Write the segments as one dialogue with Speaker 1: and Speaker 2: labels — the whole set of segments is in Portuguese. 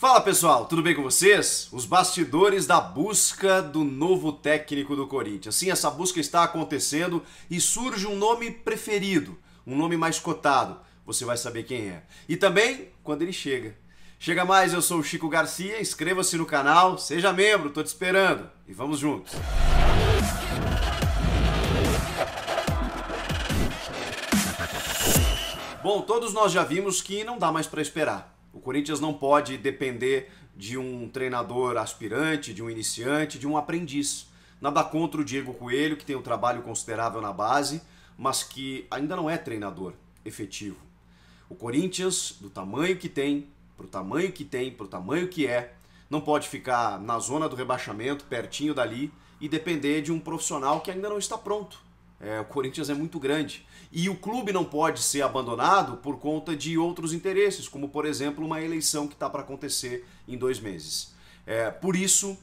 Speaker 1: Fala pessoal, tudo bem com vocês? Os bastidores da busca do novo técnico do Corinthians. Sim, essa busca está acontecendo e surge um nome preferido, um nome mais cotado. Você vai saber quem é. E também quando ele chega. Chega mais, eu sou o Chico Garcia, inscreva-se no canal, seja membro, tô te esperando e vamos juntos. Bom, todos nós já vimos que não dá mais para esperar. O Corinthians não pode depender de um treinador aspirante, de um iniciante, de um aprendiz. Nada contra o Diego Coelho, que tem um trabalho considerável na base, mas que ainda não é treinador efetivo. O Corinthians, do tamanho que tem, pro tamanho que tem, pro tamanho que é, não pode ficar na zona do rebaixamento, pertinho dali, e depender de um profissional que ainda não está pronto. É, o Corinthians é muito grande. E o clube não pode ser abandonado por conta de outros interesses, como, por exemplo, uma eleição que está para acontecer em dois meses. É, por isso,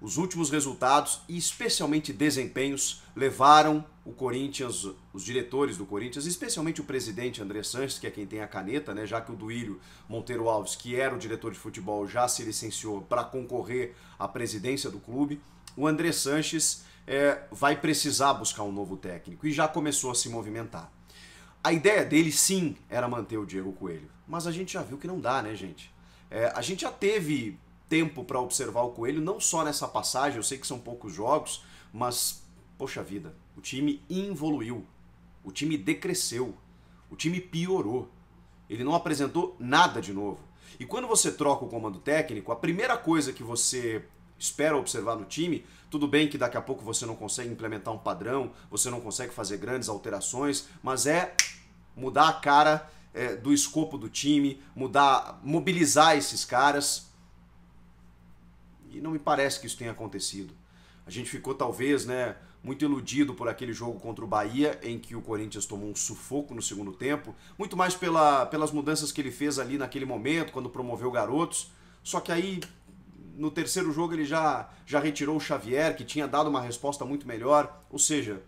Speaker 1: os últimos resultados, e especialmente desempenhos, levaram o Corinthians, os diretores do Corinthians, especialmente o presidente André Sanches, que é quem tem a caneta, né, já que o Duílio Monteiro Alves, que era o diretor de futebol, já se licenciou para concorrer à presidência do clube. O André Sanches é, vai precisar buscar um novo técnico e já começou a se movimentar. A ideia dele sim era manter o Diego Coelho, mas a gente já viu que não dá, né, gente? É, a gente já teve tempo para observar o Coelho, não só nessa passagem, eu sei que são poucos jogos, mas poxa vida, o time involuiu, o time decresceu, o time piorou. Ele não apresentou nada de novo. E quando você troca o comando técnico, a primeira coisa que você espero observar no time. Tudo bem que daqui a pouco você não consegue implementar um padrão, você não consegue fazer grandes alterações, mas é mudar a cara é, do escopo do time, mudar, mobilizar esses caras. E não me parece que isso tenha acontecido. A gente ficou talvez, né, muito iludido por aquele jogo contra o Bahia, em que o Corinthians tomou um sufoco no segundo tempo, muito mais pela, pelas mudanças que ele fez ali naquele momento, quando promoveu garotos. Só que aí no terceiro jogo ele já, já retirou o Xavier, que tinha dado uma resposta muito melhor. Ou seja,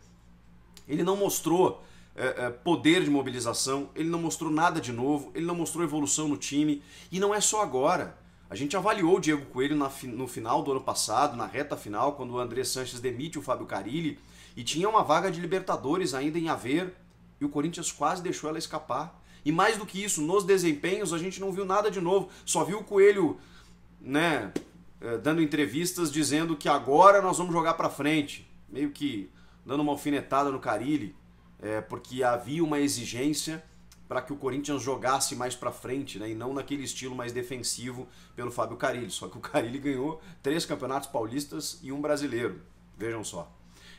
Speaker 1: ele não mostrou é, é, poder de mobilização, ele não mostrou nada de novo, ele não mostrou evolução no time. E não é só agora. A gente avaliou o Diego Coelho na, no final do ano passado, na reta final, quando o André Sanches demite o Fábio Carilli, e tinha uma vaga de Libertadores ainda em haver, e o Corinthians quase deixou ela escapar. E mais do que isso, nos desempenhos a gente não viu nada de novo, só viu o Coelho, né, eh, dando entrevistas dizendo que agora nós vamos jogar para frente, meio que dando uma alfinetada no Carilli, é, porque havia uma exigência para que o Corinthians jogasse mais para frente, né, e não naquele estilo mais defensivo pelo Fábio Carilli. Só que o Carilli ganhou três campeonatos paulistas e um brasileiro. Vejam só.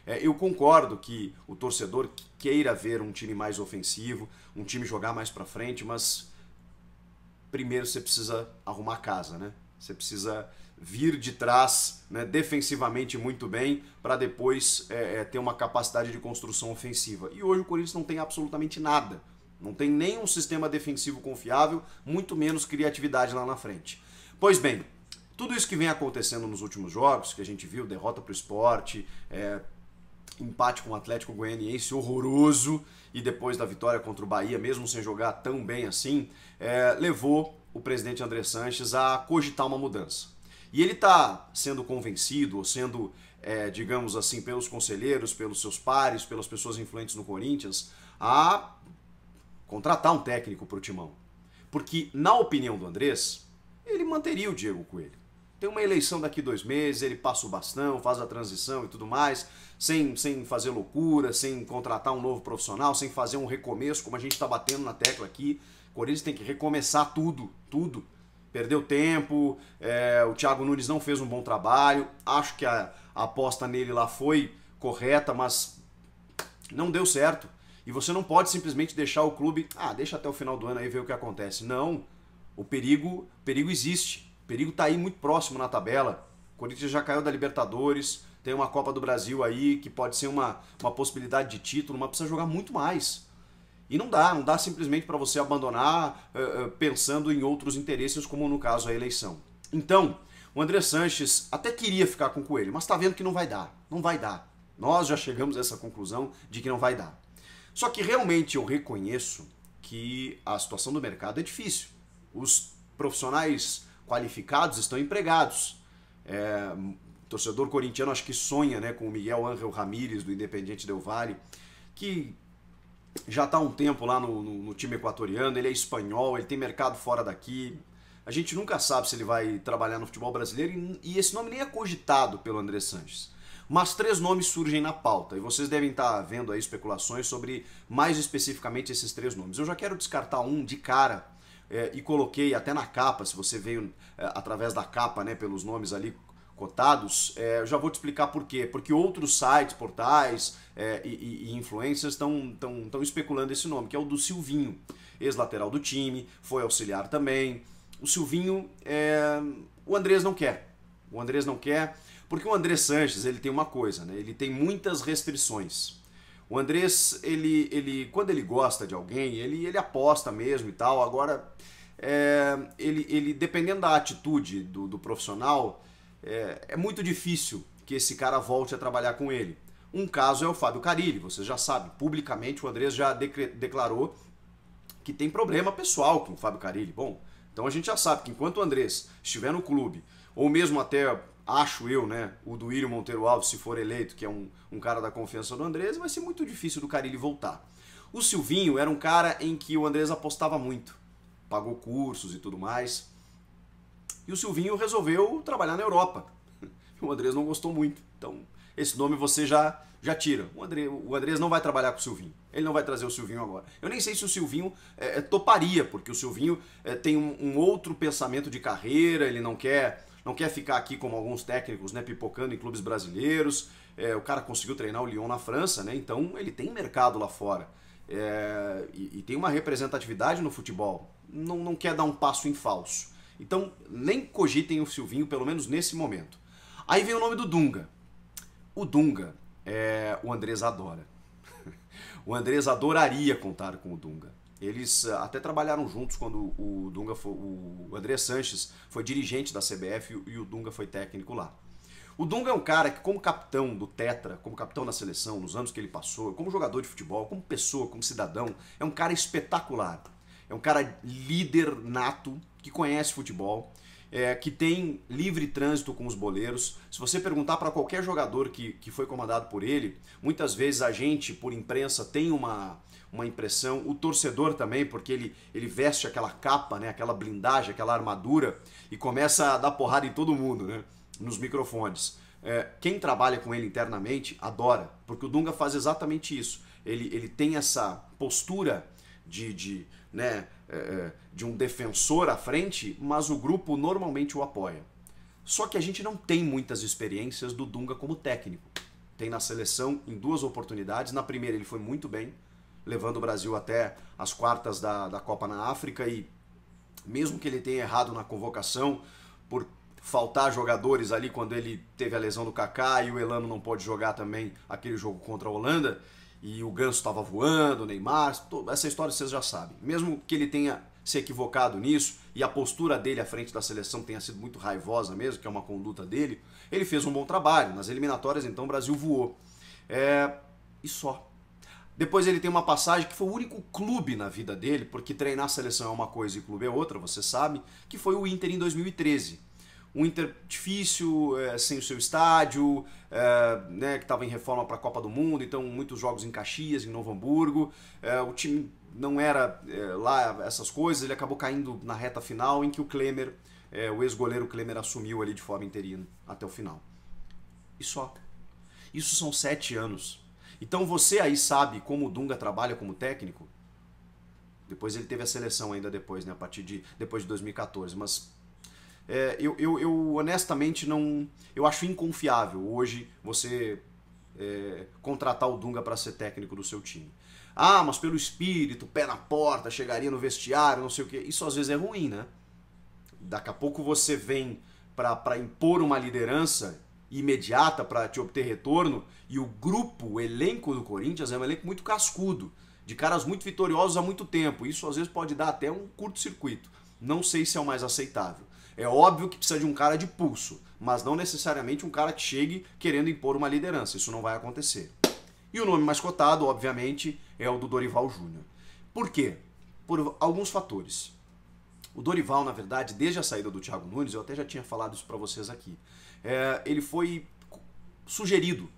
Speaker 1: É, eu concordo que o torcedor queira ver um time mais ofensivo, um time jogar mais para frente, mas primeiro você precisa arrumar casa, né? Você precisa vir de trás né, defensivamente muito bem para depois é, é, ter uma capacidade de construção ofensiva. E hoje o Corinthians não tem absolutamente nada. Não tem nenhum sistema defensivo confiável, muito menos criatividade lá na frente. Pois bem, tudo isso que vem acontecendo nos últimos jogos, que a gente viu, derrota para o esporte, é, empate com o Atlético Goianiense horroroso e depois da vitória contra o Bahia, mesmo sem jogar tão bem assim, é, levou o presidente André Sanches a cogitar uma mudança. E ele está sendo convencido, ou sendo, é, digamos assim, pelos conselheiros, pelos seus pares, pelas pessoas influentes no Corinthians, a contratar um técnico para o Timão. Porque, na opinião do Andrés, ele manteria o Diego Coelho. Tem uma eleição daqui dois meses, ele passa o bastão, faz a transição e tudo mais, sem, sem fazer loucura, sem contratar um novo profissional, sem fazer um recomeço, como a gente está batendo na tecla aqui. O Corinthians tem que recomeçar tudo, tudo perdeu tempo, é, o Thiago Nunes não fez um bom trabalho, acho que a, a aposta nele lá foi correta, mas não deu certo. E você não pode simplesmente deixar o clube, ah, deixa até o final do ano aí ver o que acontece. Não, o perigo, perigo existe. O perigo está aí muito próximo na tabela. O Corinthians já caiu da Libertadores, tem uma Copa do Brasil aí que pode ser uma, uma possibilidade de título, mas precisa jogar muito mais. E não dá, não dá simplesmente para você abandonar uh, pensando em outros interesses, como no caso a eleição. Então, o André Sanches até queria ficar com o Coelho, mas está vendo que não vai dar. Não vai dar. Nós já chegamos a essa conclusão de que não vai dar. Só que realmente eu reconheço que a situação do mercado é difícil. Os profissionais qualificados estão empregados. É, torcedor corintiano acho que sonha né, com o Miguel Ángel Ramírez do Independiente Del Valle, que já está há um tempo lá no, no, no, time equatoriano, ele é espanhol, ele tem mercado fora daqui. A gente nunca sabe se ele vai trabalhar no futebol brasileiro e, e esse nome nem é cogitado pelo André Sanches. Mas três nomes surgem na pauta e vocês devem estar tá vendo aí especulações sobre mais especificamente esses três nomes. Eu já quero descartar um de cara é, e coloquei até na capa, se você veio é, através da capa, né, pelos nomes ali cotados, é, eu já vou te explicar por quê. Porque outros sites, portais é, e, e influencers estão especulando esse nome, que é o do Silvinho, ex-lateral do time, foi auxiliar também. O Silvinho, é, o Andrés não quer. O Andrés não quer, porque o Andrés Sanches ele tem uma coisa, né? ele tem muitas restrições. O Andrés, ele, ele, quando ele gosta de alguém, ele, ele aposta mesmo e tal. Agora, é, ele, ele, dependendo da atitude do, do profissional, é, é muito difícil que esse cara volte a trabalhar com ele. Um caso é o Fábio Carilli, você já sabe, publicamente o Andrés já declarou que tem problema pessoal com o Fábio Carilli. Bom, então a gente já sabe que enquanto o Andrés estiver no clube, ou mesmo até, acho eu, né, o Duílio Monteiro Alves, se for eleito, que é um, um cara da confiança do Andrés, vai ser muito difícil do Carilli voltar. O Silvinho era um cara em que o Andrés apostava muito, pagou cursos e tudo mais, e o Silvinho resolveu trabalhar na Europa. O Andrés não gostou muito. Então, esse nome você já já tira. O, André, o Andrés não vai trabalhar com o Silvinho. Ele não vai trazer o Silvinho agora. Eu nem sei se o Silvinho é, é, toparia, porque o Silvinho é, tem um, um, outro pensamento de carreira, ele não quer não quer ficar aqui como alguns técnicos, né, pipocando em clubes brasileiros. É, o cara conseguiu treinar o Lyon na França, né? Então ele tem mercado lá fora. É, e, e, tem uma representatividade no futebol. Não, não quer dar um passo em falso. Então nem cogitem o Silvinho, pelo menos nesse momento. Aí vem o nome do Dunga. O Dunga, é, o Andrés adora. o Andrés adoraria contar com o Dunga. Eles eh, até trabalharam juntos quando o Dunga foi, o André Sanches foi dirigente da CBF e o Dunga foi técnico lá. O Dunga é um cara que, como capitão do Tetra, como capitão da seleção, nos anos que ele passou, como jogador de futebol, como pessoa, como cidadão, é um cara espetacular. É um cara líder nato, que conhece futebol, é, que tem livre trânsito com os boleiros. Se você perguntar para qualquer jogador que, que foi comandado por ele, muitas vezes a gente, por imprensa, tem uma, uma impressão, o torcedor também, porque ele, ele veste aquela capa, né, aquela blindagem, aquela armadura e começa a dar porrada em todo mundo, né, nos microfones. É, quem trabalha com ele internamente adora, porque o Dunga faz exatamente isso. Ele, ele tem essa postura de, de, né, é, é, de um defensor à frente, mas o grupo normalmente o apoia. Só que a gente não tem muitas experiências do Dunga como técnico. Tem na seleção em duas oportunidades. Na primeira ele foi muito bem, levando o Brasil até as quartas da, da Copa na África e mesmo que ele tenha errado na convocação por faltar jogadores ali quando ele teve a lesão do Kaká e o Elano não pode jogar também aquele jogo contra a Holanda, e o Ganso estava voando, o Neymar, essa história vocês já sabem. Mesmo que ele tenha se equivocado nisso e a postura dele à frente da seleção tenha sido muito raivosa mesmo, que é uma conduta dele, ele fez um bom trabalho. Nas eliminatórias, então, o Brasil voou. É... E só. Depois ele tem uma passagem que foi o único clube na vida dele, porque treinar a seleção é uma coisa e clube é outra, você sabe, que foi o Inter em 2013 o Inter difícil, é, sem o seu estádio, é, né, que estava em reforma para a Copa do Mundo, então muitos jogos em Caxias, em Novo Hamburgo. É, o time não era lá essas coisas, ele acabou caindo na reta final em que o Klemer, o ex-goleiro Klemer, assumiu ali de forma interina até o final. E só. Isso são sete anos. Então você aí sabe como o Dunga trabalha como técnico? Depois ele teve a seleção ainda depois, né? A partir de depois de 2014, mas é, eu, eu, eu, honestamente não. Eu acho inconfiável hoje você é, contratar o Dunga para ser técnico do seu time. Ah, mas pelo espírito, pé na porta, chegaria no vestiário, não sei o quê. Isso às vezes é ruim, né? Daqui a pouco você vem para impor uma liderança imediata para te obter retorno e o grupo, o elenco do Corinthians é um elenco muito cascudo, de caras muito vitoriosos há muito tempo. Isso às vezes pode dar até um curto-circuito. Não sei se é o mais aceitável. É óbvio que precisa de um cara de pulso, mas não necessariamente um cara que chegue querendo impor uma liderança. Isso não vai acontecer. E o nome mais cotado, obviamente, é o do Dorival Júnior. Por quê? Por alguns fatores. O Dorival, na verdade, desde a saída do Thiago Nunes, eu até já tinha falado isso para vocês aqui, é, ele foi sugerido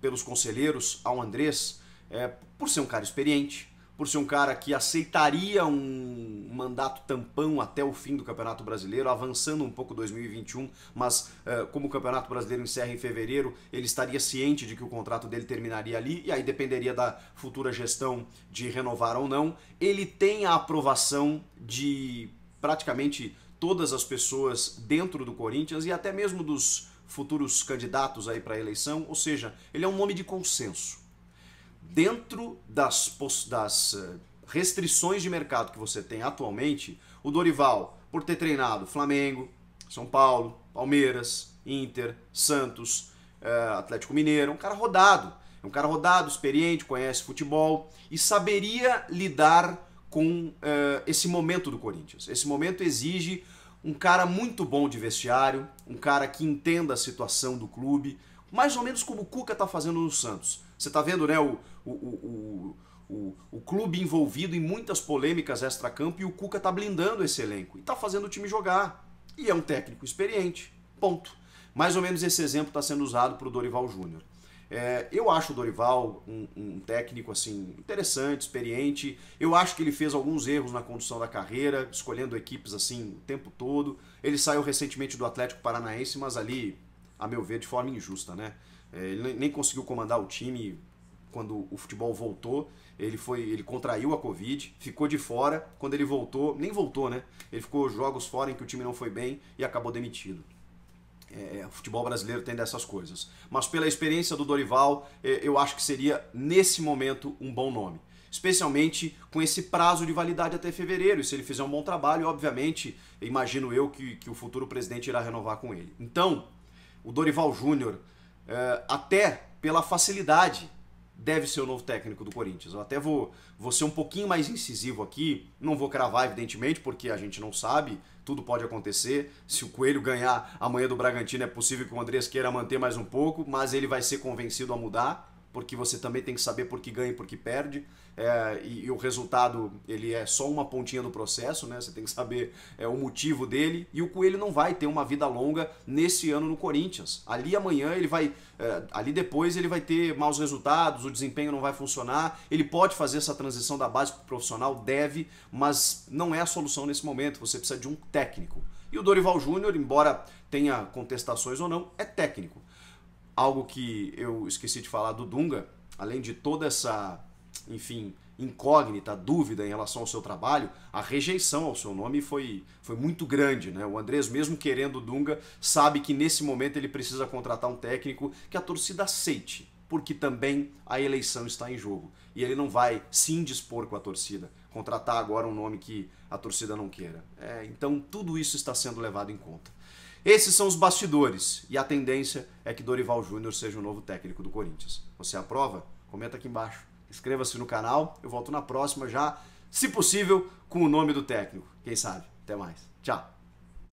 Speaker 1: pelos conselheiros ao Andrés é, por ser um cara experiente, por ser um cara que aceitaria um mandato tampão até o fim do Campeonato Brasileiro, avançando um pouco 2021, mas eh, como o Campeonato Brasileiro encerra em fevereiro, ele estaria ciente de que o contrato dele terminaria ali e aí dependeria da futura gestão de renovar ou não. Ele tem a aprovação de praticamente todas as pessoas dentro do Corinthians e até mesmo dos futuros candidatos aí para a eleição, ou seja, ele é um nome de consenso dentro das, das eh, restrições de mercado que você tem atualmente, o Dorival, por ter treinado Flamengo, São Paulo, Palmeiras, Inter, Santos, eh, Atlético Mineiro, é um cara rodado. É um cara rodado, experiente, conhece futebol e saberia lidar com uh, esse momento do Corinthians. Esse momento exige um cara muito bom de vestiário, um cara que entenda a situação do clube, mais ou menos como o Cuca está fazendo no Santos. Você está vendo, né, o, o, o, o, clube envolvido em muitas polêmicas extra-campo e o Cuca está blindando esse elenco e está fazendo o time jogar. E é um técnico experiente. Ponto. Mais ou menos esse exemplo está sendo usado para o Dorival Júnior. É, eu acho o Dorival um, um, técnico assim interessante, experiente. Eu acho que ele fez alguns erros na condução da carreira, escolhendo equipes assim o tempo todo. Ele saiu recentemente do Atlético Paranaense, mas ali a meu ver, de forma injusta, né? É, ele nem conseguiu comandar o time quando o futebol voltou. Ele foi, ele contraiu a Covid, ficou de fora. Quando ele voltou, nem voltou, né? Ele ficou jogos fora em que o time não foi bem e acabou demitido. É, é o futebol brasileiro tem dessas coisas. Mas pela experiência do Dorival, é, eu acho que seria, nesse momento, um bom nome. Especialmente com esse prazo de validade até fevereiro. E se ele fizer um bom trabalho, obviamente, imagino eu que, que o futuro presidente irá renovar com ele. Então, o Dorival Júnior, eh, até pela facilidade, deve ser o novo técnico do Corinthians. Eu até vou, vou ser um pouquinho mais incisivo aqui, não vou cravar, evidentemente, porque a gente não sabe, tudo pode acontecer. Se o Coelho ganhar amanhã do Bragantino, é possível que o Andrés queira manter mais um pouco, mas ele vai ser convencido a mudar, porque você também tem que saber por que ganha e por que perde é, e, e, o resultado ele é só uma pontinha do processo, né? Você tem que saber é, o motivo dele. E o Coelho não vai ter uma vida longa nesse ano no Corinthians. Ali amanhã ele vai, é, ali depois ele vai ter maus resultados, o desempenho não vai funcionar. Ele pode fazer essa transição da base para o profissional, deve, mas não é a solução nesse momento. Você precisa de um técnico. E o Dorival Júnior, embora tenha contestações ou não, é técnico. Algo que eu esqueci de falar do Dunga, além de toda essa enfim, incógnita, dúvida em relação ao seu trabalho, a rejeição ao seu nome foi, foi muito grande. Né? O Andrés, mesmo querendo o Dunga, sabe que nesse momento ele precisa contratar um técnico que a torcida aceite, porque também a eleição está em jogo. E ele não vai se indispor com a torcida, contratar agora um nome que a torcida não queira. É, então tudo isso está sendo levado em conta. Esses são os bastidores e a tendência é que Dorival Júnior seja o novo técnico do Corinthians. Você aprova? Comenta aqui embaixo. Inscreva-se no canal. Eu volto na próxima já, se possível, com o nome do técnico. Quem sabe? Até mais. Tchau.